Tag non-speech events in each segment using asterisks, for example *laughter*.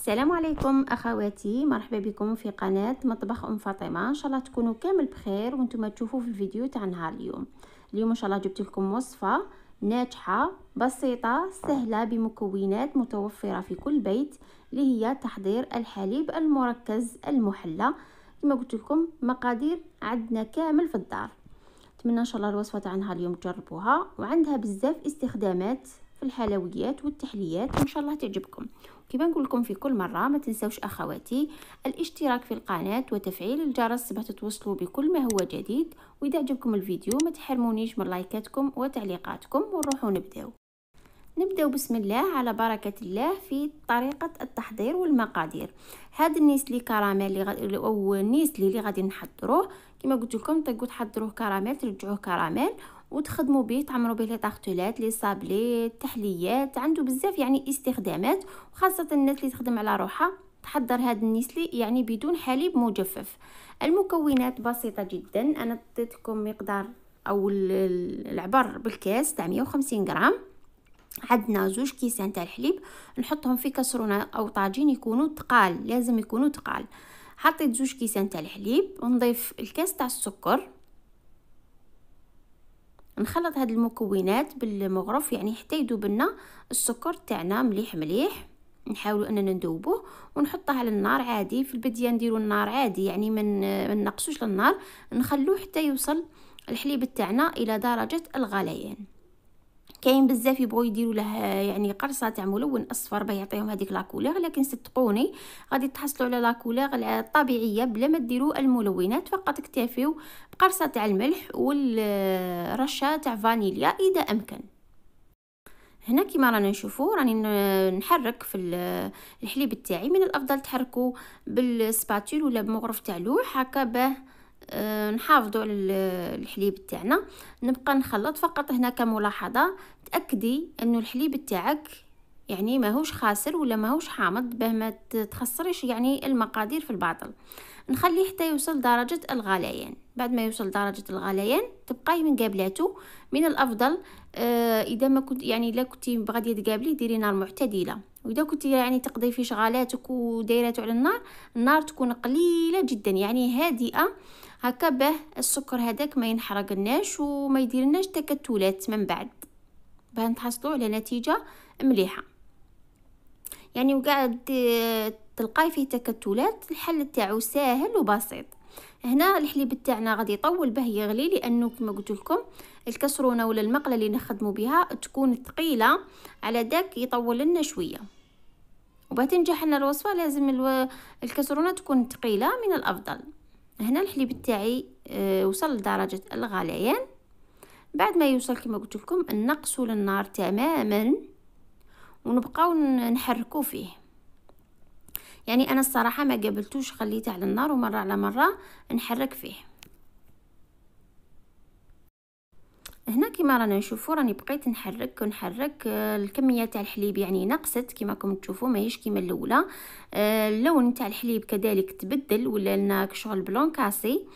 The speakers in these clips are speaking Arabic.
السلام عليكم اخواتي مرحبا بكم في قناه مطبخ ام فاطمه ان شاء الله تكونوا كامل بخير وانتم تشوفوا في الفيديو تاع نهار اليوم اليوم ان شاء الله جبت لكم وصفه ناجحه بسيطه سهله بمكونات متوفره في كل بيت اللي هي تحضير الحليب المركز المحلى كما قلت لكم مقادير عندنا كامل في الدار نتمنى ان شاء الله الوصفه تاع نهار اليوم تجربوها وعندها بزاف استخدامات في الحلويات والتحليات وان شاء الله تعجبكم كما نقول لكم في كل مره ما تنسوش اخواتي الاشتراك في القناه وتفعيل الجرس باش توصلوا بكل ما هو جديد واذا عجبكم الفيديو ما تحرمونيش من لايكاتكم وتعليقاتكم ونروحوا نبداو نبداو بسم الله على بركة الله في طريقة التحضير والمقادير هذا النيسلي كراميل اللي غد... او النيسلي اللي غادي نحضروه كما قلت لكم تقعدوا تحضروه كراميل ترجعوه كراميل وتخدموا به تعمروا به لي طارتولات لي صابلي التحليات عنده بزاف يعني استخدامات وخاصه الناس اللي تخدم على روحها تحضر هذا النسلي يعني بدون حليب مجفف المكونات بسيطه جدا انا اديتكم مقدار او العبر بالكاس تاع 150 غرام عندنا زوج كيسان تاع الحليب نحطهم في كسرونه او طاجين يكونوا تقال لازم يكونوا تقال حطيت زوج كيسان تاع الحليب ونضيف الكاس تاع السكر نخلط هاد المكونات بالمغرف يعني حتى يذوب لنا السكر تاعنا مليح مليح نحاولوا اننا نذوبوه ونحطه على النار عادي في البدايه نديروا النار عادي يعني من ما نقصوش للنار نخلوه حتى يوصل الحليب تاعنا الى درجه الغليان كاين بزاف يبغوا يديروا له يعني قرصه تاع ملون اصفر باه يعطيهم هذيك لاكولير لكن صدقوني غادي تحصلوا على لاكولير الطبيعيه بلا ما ديروا الملونات فقط اكتفيو بقرصه تاع الملح والرشه تاع فانيليا اذا امكن هنا كيما رانا نشوفو راني نحرك في الحليب تاعي من الافضل تحركو بالسباتول ولا بمغرف تاع لوح هكا باه آه، نحافظوا على الحليب تاعنا نبقى نخلط فقط هنا كملاحظه تاكدي انه الحليب تاعك يعني ماهوش خاسر ولا ماهوش حامض باه ما تخسريش يعني المقادير في الباطل نخليه حتى يوصل درجه الغليان بعد ما يوصل درجه الغليان تبقاي من قابلاته من الافضل آه اذا ما كنت يعني لا كنتي بغادي تقابليه ديري نار معتدله واذا كنتي يعني تقضي في شغالاتك ودايراتو على النار النار تكون قليله جدا يعني هادئه هكا باه السكر هذاك ما ينحرق لناش وما يدير تكتلات من بعد باه تحصلوا على نتيجه مليحه يعني وقاعد تلقاي فيه تكتلات الحل تاعو ساهل وبسيط هنا الحليب تاعنا غادي يطول باه يغلي لانه كما قلت لكم الكسرونه ولا المقله اللي نخدموا بها تكون ثقيله على داك يطول لنا شويه وباه تنجح لنا الوصفه لازم الو... الكسرونه تكون ثقيله من الافضل هنا الحليب تاعي اه وصل لدرجه الغليان بعد ما يوصل كما قلت لكم نقصوا للنار تماما ونبقاو نحركو فيه يعني انا الصراحه ما قابلتوش خليته على النار ومره على مره نحرك فيه هنا كما رانا نشوفوا راني بقيت نحرك ونحرك آه، الكميه تاع الحليب يعني نقصت كما راكم تشوفوا ماهيش كيما الاولى آه، اللون تاع الحليب كذلك تبدل ولا لنا شغل بلون كاسي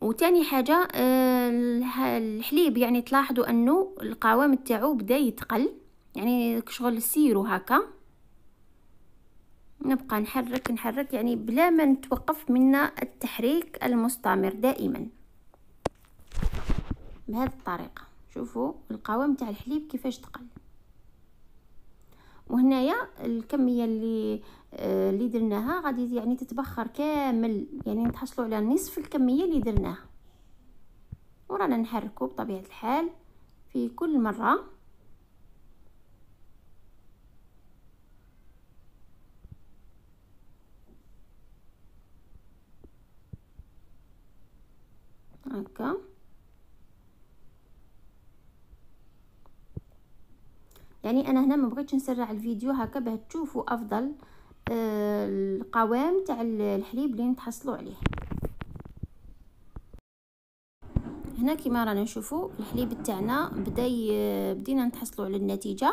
وتاني حاجه آه، الحليب يعني تلاحظوا انه القوام تاعو بدا يتقل يعني كشغل سيرو هكا نبقى نحرك نحرك يعني بلا ما نتوقف منا التحريك المستمر دائما بهذه الطريقه شوفوا القوام تاع الحليب كيفاش تقل وهنايا الكميه اللي آه اللي درناها غادي يعني تتبخر كامل يعني نتحصلوا على نصف الكميه اللي درناها ورانا نحركو بطبيعه الحال في كل مره هكا يعني انا هنا ما بغيتش نسرع الفيديو هكا باه تشوفوا افضل آه، القوام تاع الحليب اللي نتحصلوا عليه هنا كيما رانا نشوفوا الحليب تاعنا بدا بدينا نتحصلوا على النتيجه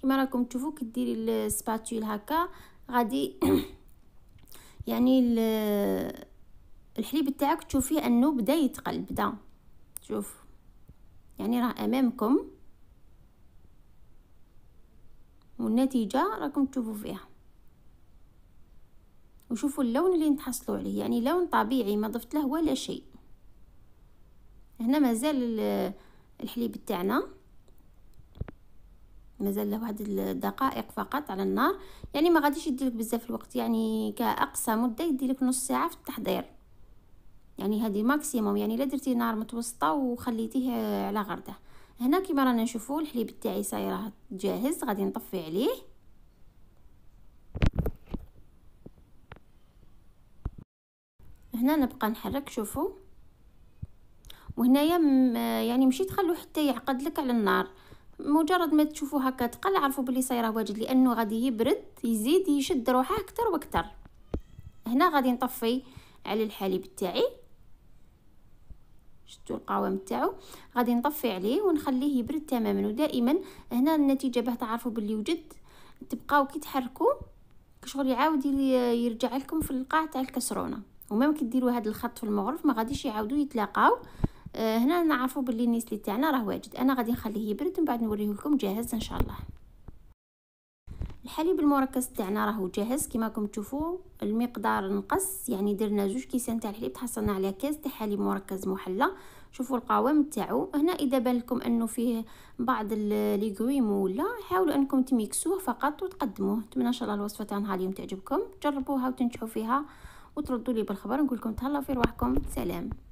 كيما راكم تشوفوا كي ديري السباتول هكا غادي *coughs* يعني الحليب تاعك تشوفيه انه بدا يتقل بدا شوف يعني راه امامكم والنتيجه راكم تشوفوا فيها وشوفوا اللون اللي نتحصلوا عليه يعني لون طبيعي ما ضفت له ولا شيء هنا مازال الحليب تاعنا مازال له واحد الدقائق فقط على النار يعني ما غاديش يديلك بزاف الوقت يعني كاقصى مده يديلك نص ساعه في التحضير يعني هذه ماكسيموم يعني لا درتي نار متوسطه وخليتيه على غرده هنا كما رانا نشوفوا الحليب تاعي صاي راه جاهز غادي نطفي عليه هنا نبقى نحرك شوفوا وهنايا يعني ماشي تخلو حتى يعقد لك على النار مجرد ما تشوفوا هكا تقل عرفوا بلي راه واجد لانه غادي يبرد يزيد يشد روحه اكثر واكثر هنا غادي نطفي على الحليب تاعي شفتوا القوام تاعو غادي نطفي عليه ونخليه يبرد تماما ودائما هنا النتيجه باه تعرفوا باللي وجد تبقاو كي تحركوا كشغل يعاود يرجع لكم في القاع تاع الكسرونه ومام كي ديروا هذا الخط في المغرف ما غاديش يعاودوا يتلاقاو آه، هنا نعرفوا باللي النيسلي تاعنا راه واجد انا غادي نخليه يبرد من بعد نوريه لكم جاهز ان شاء الله الحليب المركز تاعنا راهو جاهز كما راكم تشوفوا المقدار نقص يعني درنا جوج كيسان تاع الحليب تحصلنا على كاس تاع حليب مركز محلى شوفوا القوام تاعو هنا اذا بان لكم انه فيه بعض ليغويم ولا حاولوا انكم تميكسوه فقط وتقدموه نتمنى ان شاء الله الوصفه تاع نهار اليوم تعجبكم جربوها وتنجحوا فيها وتردوا لي بالخبر نقول لكم تهلاو في رواحكم سلام